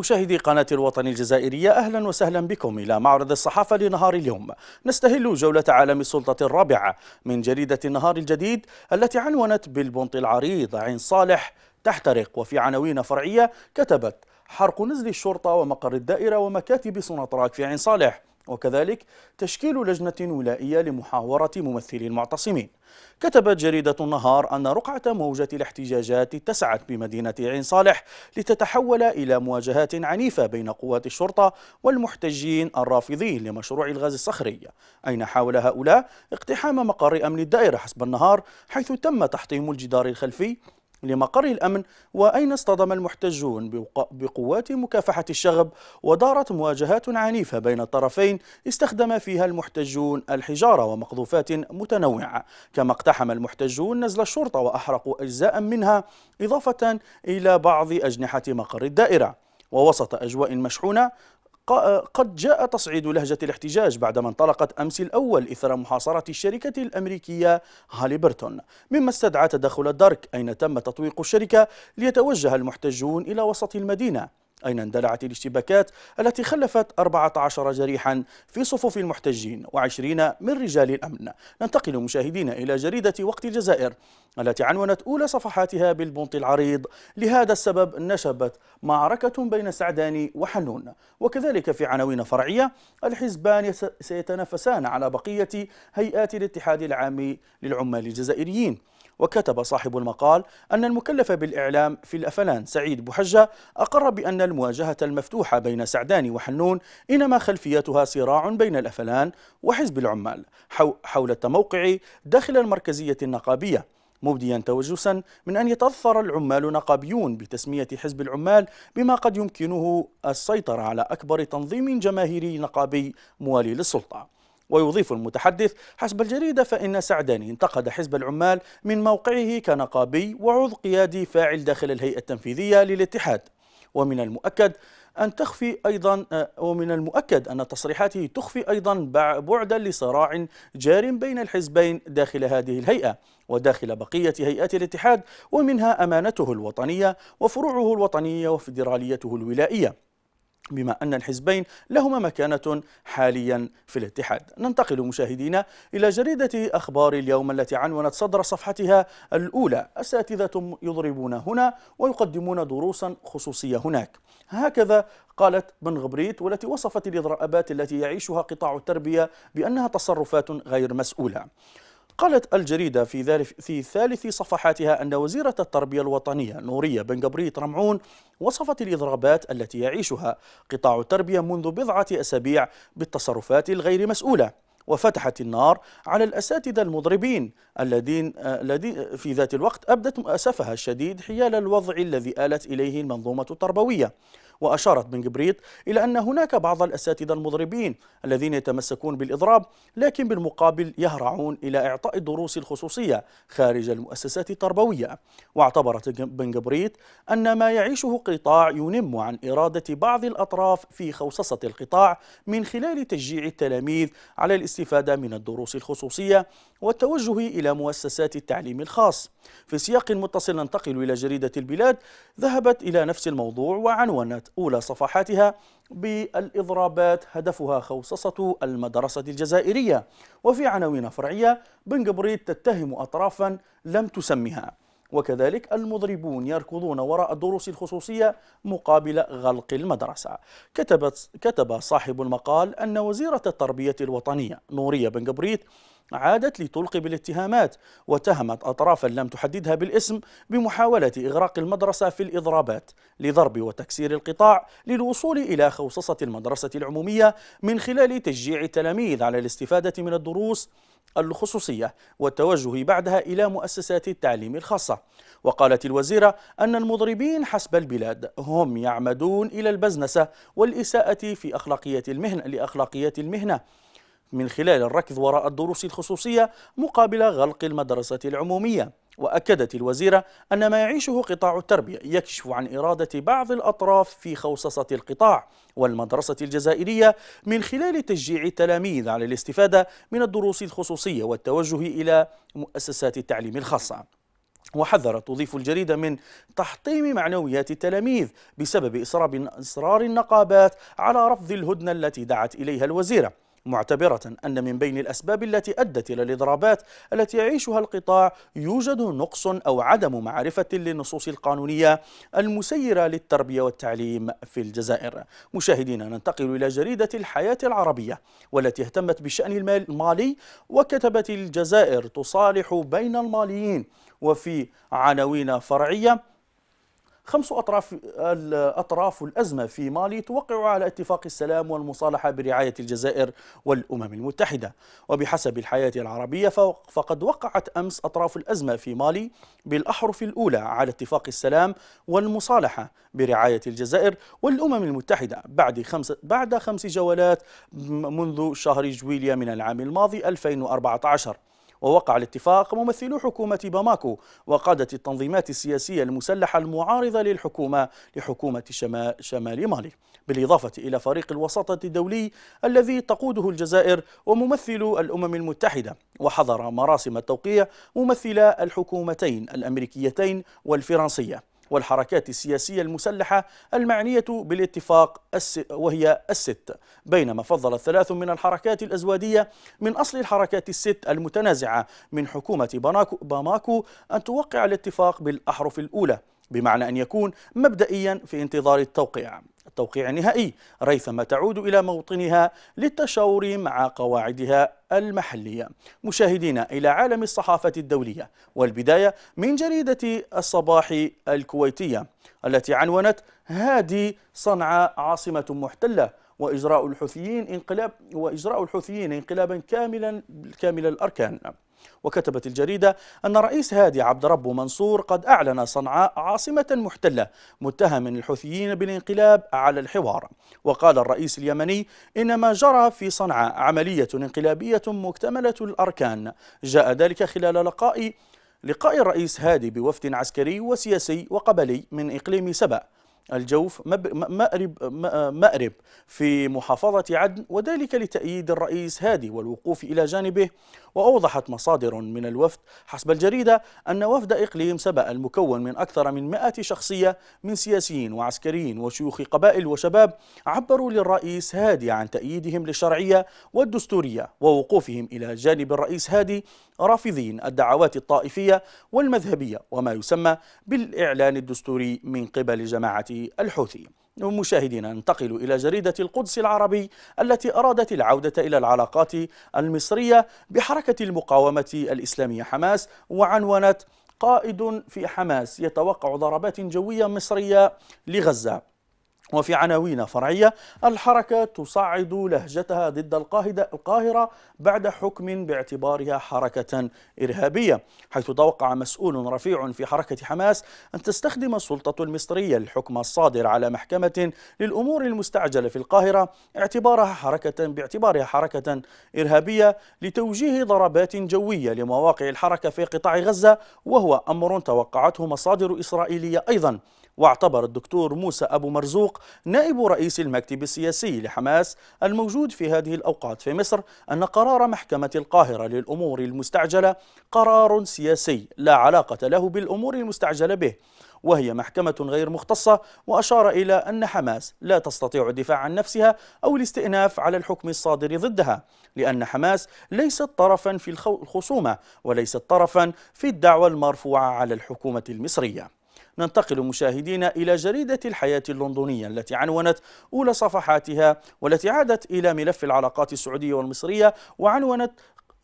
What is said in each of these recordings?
مشاهدي قناة الوطن الجزائرية أهلا وسهلا بكم إلى معرض الصحافة لنهار اليوم نستهل جولة عالم السلطة الرابعة من جريدة النهار الجديد التي عنونت بالبنط العريض عين صالح تحترق وفي عناوين فرعية كتبت حرق نزل الشرطة ومقر الدائرة ومكاتب سنطراك في عين صالح وكذلك تشكيل لجنة ولائية لمحاورة ممثلي المعتصمين كتبت جريدة النهار أن رقعة موجة الاحتجاجات اتسعت بمدينة عين صالح لتتحول إلى مواجهات عنيفة بين قوات الشرطة والمحتجين الرافضين لمشروع الغاز الصخري أين حاول هؤلاء اقتحام مقر أمن الدائرة حسب النهار حيث تم تحطيم الجدار الخلفي لمقر الأمن وأين اصطدم المحتجون بقوات مكافحة الشغب ودارت مواجهات عنيفة بين الطرفين استخدم فيها المحتجون الحجارة ومقذوفات متنوعة كما اقتحم المحتجون نزل الشرطة وأحرقوا أجزاء منها إضافة إلى بعض أجنحة مقر الدائرة ووسط أجواء مشحونة قد جاء تصعيد لهجة الاحتجاج بعدما انطلقت أمس الأول إثر محاصرة الشركة الأمريكية هاليبرتون مما استدعى تدخل الدرك أين تم تطويق الشركة ليتوجه المحتجون إلى وسط المدينة أين اندلعت الاشتباكات التي خلفت 14 جريحا في صفوف المحتجين وعشرين من رجال الأمن ننتقل مشاهدينا إلى جريدة وقت الجزائر التي عنونت أولى صفحاتها بالبنط العريض لهذا السبب نشبت معركة بين سعداني وحنون وكذلك في عناوين فرعية الحزبان سيتنافسان على بقية هيئات الاتحاد العام للعمال الجزائريين وكتب صاحب المقال أن المكلف بالإعلام في الأفلان سعيد بوحجة أقر بأن المواجهة المفتوحة بين سعدان وحنون إنما خلفيتها صراع بين الأفلان وحزب العمال حول التموقع داخل المركزية النقابية مبديا توجسا من أن يتأثر العمال نقابيون بتسمية حزب العمال بما قد يمكنه السيطرة على أكبر تنظيم جماهيري نقابي موالي للسلطة ويضيف المتحدث حسب الجريدة فإن سعداني انتقد حزب العمال من موقعه كنقابي وعضو قيادي فاعل داخل الهيئة التنفيذية للاتحاد ومن المؤكد أن تخفي أيضا آه، ومن المؤكد أن تصريحاته تخفي أيضا بعدا لصراع جار بين الحزبين داخل هذه الهيئة وداخل بقية هيئات الاتحاد ومنها أمانته الوطنية وفروعه الوطنية وفدراليته الولائية بما أن الحزبين لهما مكانة حاليا في الاتحاد ننتقل مشاهدينا إلى جريدة أخبار اليوم التي عنونت صدر صفحتها الأولى أساتذة يضربون هنا ويقدمون دروسا خصوصية هناك هكذا قالت بن غبريت والتي وصفت الإضرابات التي يعيشها قطاع التربية بأنها تصرفات غير مسؤولة قالت الجريدة في ذلك في ثالث صفحاتها أن وزيرة التربية الوطنية نورية بن جبريت رمعون وصفت الإضرابات التي يعيشها قطاع التربية منذ بضعة أسابيع بالتصرفات الغير مسؤولة وفتحت النار على الأساتذة المضربين الذين في ذات الوقت أبدت مؤسفها الشديد حيال الوضع الذي آلت إليه المنظومة التربوية وأشارت بن جبريت إلى أن هناك بعض الأساتذة المضربين الذين يتمسكون بالإضراب لكن بالمقابل يهرعون إلى إعطاء الدروس الخصوصية خارج المؤسسات التربوية واعتبرت بن جبريت أن ما يعيشه قطاع ينم عن إرادة بعض الأطراف في خوصصة القطاع من خلال تشجيع التلاميذ على الاستفادة من الدروس الخصوصية والتوجه إلى مؤسسات التعليم الخاص في سياق متصل ننتقل إلى جريدة البلاد ذهبت إلى نفس الموضوع وعنونت أولى صفحاتها بالإضرابات هدفها خوصصة المدرسة الجزائرية وفي عناوين فرعية بن جبريت تتهم أطرافا لم تسمها وكذلك المضربون يركضون وراء الدروس الخصوصية مقابل غلق المدرسة كتبت كتب صاحب المقال أن وزيرة التربية الوطنية نورية بن جبريت عادت لتلقي بالاتهامات واتهمت أطرافا لم تحددها بالاسم بمحاولة إغراق المدرسة في الإضرابات لضرب وتكسير القطاع للوصول إلى خوصصة المدرسة العمومية من خلال تشجيع التلاميذ على الاستفادة من الدروس الخصوصية والتوجه بعدها إلى مؤسسات التعليم الخاصة وقالت الوزيرة أن المضربين حسب البلاد هم يعمدون إلى البزنسة والإساءة في أخلاقية المهنة لأخلاقية المهنة من خلال الركض وراء الدروس الخصوصية مقابل غلق المدرسة العمومية وأكدت الوزيرة أن ما يعيشه قطاع التربية يكشف عن إرادة بعض الأطراف في خوصصة القطاع والمدرسة الجزائرية من خلال تشجيع التلاميذ على الاستفادة من الدروس الخصوصية والتوجه إلى مؤسسات التعليم الخاصة وحذرت تضيف الجريدة من تحطيم معنويات التلاميذ بسبب إصرار النقابات على رفض الهدنة التي دعت إليها الوزيرة معتبرة أن من بين الأسباب التي أدت إلى الإضرابات التي يعيشها القطاع يوجد نقص أو عدم معرفة للنصوص القانونية المسيرة للتربية والتعليم في الجزائر مشاهدينا ننتقل إلى جريدة الحياة العربية والتي اهتمت بشأن المال المالي وكتبت الجزائر تصالح بين الماليين وفي عناوين فرعية خمس أطراف أطراف الأزمة في مالي توقع على اتفاق السلام والمصالحة برعاية الجزائر والأمم المتحدة وبحسب الحياة العربية فقد وقعت أمس أطراف الأزمة في مالي بالأحرف الأولى على اتفاق السلام والمصالحة برعاية الجزائر والأمم المتحدة بعد خمس بعد خمس جولات منذ شهر جويليا من العام الماضي 2014 ووقع الاتفاق ممثلو حكومة باماكو وقادة التنظيمات السياسية المسلحة المعارضة للحكومة لحكومة شمال, شمال مالي بالإضافة إلى فريق الوساطة الدولي الذي تقوده الجزائر وممثل الأمم المتحدة وحضر مراسم التوقيع ممثلا الحكومتين الأمريكيتين والفرنسية والحركات السياسية المسلحة المعنية بالاتفاق وهي الست بينما فضل ثلاث من الحركات الأزوادية من أصل الحركات الست المتنازعة من حكومة باماكو أن توقع الاتفاق بالأحرف الأولى بمعنى أن يكون مبدئيا في انتظار التوقيع التوقيع النهائي ريثما تعود إلى موطنها للتشاور مع قواعدها المحلية مشاهدينا إلى عالم الصحافة الدولية والبداية من جريدة الصباح الكويتية التي عنونت هادي صنعاء عاصمة محتلة وإجراء الحوثيين انقلاب وإجراء الحوثيين انقلابا كاملا كامل الأركان وكتبت الجريدة أن رئيس هادي عبد رب منصور قد أعلن صنعاء عاصمة محتلة متهم الحوثيين بالانقلاب على الحوار وقال الرئيس اليمني إن ما جرى في صنعاء عملية انقلابية مكتملة الأركان جاء ذلك خلال لقاء لقاء الرئيس هادي بوفد عسكري وسياسي وقبلي من إقليم سبأ الجوف مأرب, مأرب في محافظة عدن وذلك لتأييد الرئيس هادي والوقوف إلى جانبه وأوضحت مصادر من الوفد حسب الجريدة أن وفد إقليم سبأ المكون من أكثر من 100 شخصية من سياسيين وعسكريين وشيوخ قبائل وشباب عبروا للرئيس هادي عن تأييدهم للشرعية والدستورية ووقوفهم إلى جانب الرئيس هادي رافضين الدعوات الطائفية والمذهبية وما يسمى بالإعلان الدستوري من قبل جماعة الحوثي مشاهدينا ننتقل إلى جريدة القدس العربي التي أرادت العودة إلى العلاقات المصرية بحركة المقاومة الإسلامية حماس وعنونت قائد في حماس يتوقع ضربات جوية مصرية لغزة وفي عناوين فرعية الحركة تصعد لهجتها ضد القاهرة بعد حكم باعتبارها حركة إرهابية حيث توقع مسؤول رفيع في حركة حماس أن تستخدم السلطة المصرية الحكم الصادر على محكمة للأمور المستعجلة في القاهرة اعتبارها حركة باعتبارها حركة إرهابية لتوجيه ضربات جوية لمواقع الحركة في قطاع غزة وهو أمر توقعته مصادر إسرائيلية أيضا واعتبر الدكتور موسى أبو مرزوق نائب رئيس المكتب السياسي لحماس الموجود في هذه الأوقات في مصر أن قرار محكمة القاهرة للأمور المستعجلة قرار سياسي لا علاقة له بالأمور المستعجلة به وهي محكمة غير مختصة وأشار إلى أن حماس لا تستطيع الدفاع عن نفسها أو الاستئناف على الحكم الصادر ضدها لأن حماس ليست طرفا في الخصومة وليست طرفا في الدعوة المرفوعة على الحكومة المصرية ننتقل مشاهدينا إلى جريدة الحياة اللندنية التي عنونت أولى صفحاتها والتي عادت إلى ملف العلاقات السعودية والمصرية وعنونت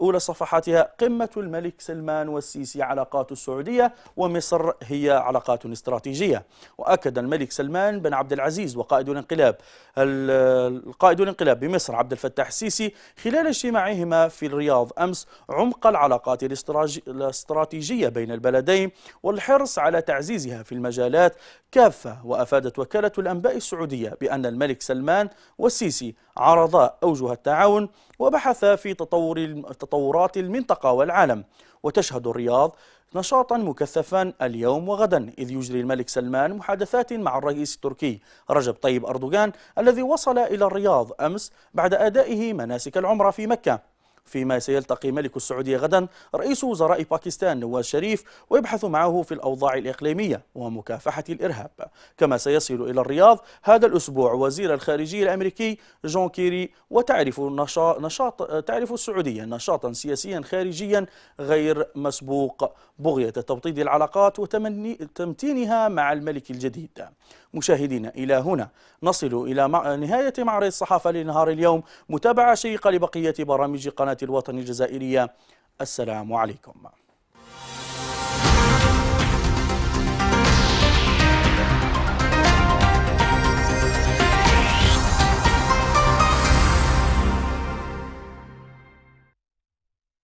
أولى صفحاتها قمة الملك سلمان والسيسي علاقات السعودية ومصر هي علاقات استراتيجية وأكد الملك سلمان بن عبد العزيز وقائد الانقلاب القائد الانقلاب بمصر عبد الفتاح السيسي خلال اجتماعهما في الرياض أمس عمق العلاقات الاستراتيجية بين البلدين والحرص على تعزيزها في المجالات كافة وأفادت وكالة الأنباء السعودية بأن الملك سلمان والسيسي عرضا أوجه التعاون وبحث في تطور تطورات المنطقة والعالم وتشهد الرياض نشاطا مكثفا اليوم وغدا إذ يجري الملك سلمان محادثات مع الرئيس التركي رجب طيب أردوغان الذي وصل إلى الرياض أمس بعد أدائه مناسك العمرة في مكة فيما سيلتقي ملك السعودية غدا رئيس وزراء باكستان نواز شريف ويبحث معه في الأوضاع الإقليمية ومكافحة الإرهاب كما سيصل إلى الرياض هذا الأسبوع وزير الخارجية الأمريكي جون كيري وتعرف نشاط تعرف السعودية نشاطا سياسيا خارجيا غير مسبوق بغية توطيد العلاقات وتمتينها مع الملك الجديد مشاهدينا إلى هنا نصل إلى نهاية معرض الصحافة لنهار اليوم متابعة شيقة لبقية برامج قناة الوطن الجزائرية السلام عليكم